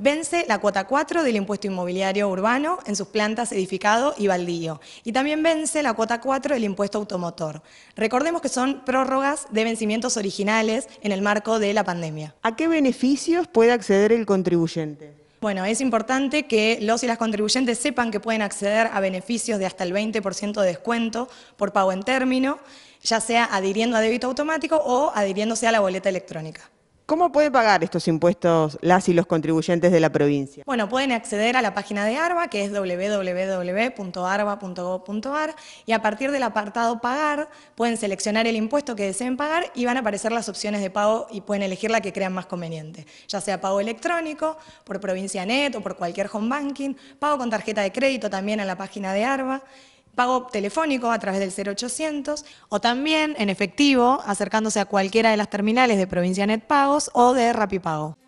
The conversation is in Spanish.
Vence la cuota 4 del impuesto inmobiliario urbano en sus plantas edificado y baldío. Y también vence la cuota 4 del impuesto automotor. Recordemos que son prórrogas de vencimientos originales en el marco de la pandemia. ¿A qué beneficios puede acceder el contribuyente? Bueno, es importante que los y las contribuyentes sepan que pueden acceder a beneficios de hasta el 20% de descuento por pago en término, ya sea adhiriendo a débito automático o adhiriéndose a la boleta electrónica. ¿Cómo pueden pagar estos impuestos las y los contribuyentes de la provincia? Bueno, pueden acceder a la página de ARBA, que es www.arba.gov.ar, y a partir del apartado Pagar, pueden seleccionar el impuesto que deseen pagar y van a aparecer las opciones de pago y pueden elegir la que crean más conveniente, ya sea pago electrónico, por provincia net o por cualquier home banking, pago con tarjeta de crédito también en la página de ARBA pago telefónico a través del 0800 o también en efectivo acercándose a cualquiera de las terminales de Provincia Net Pagos o de Rapipago.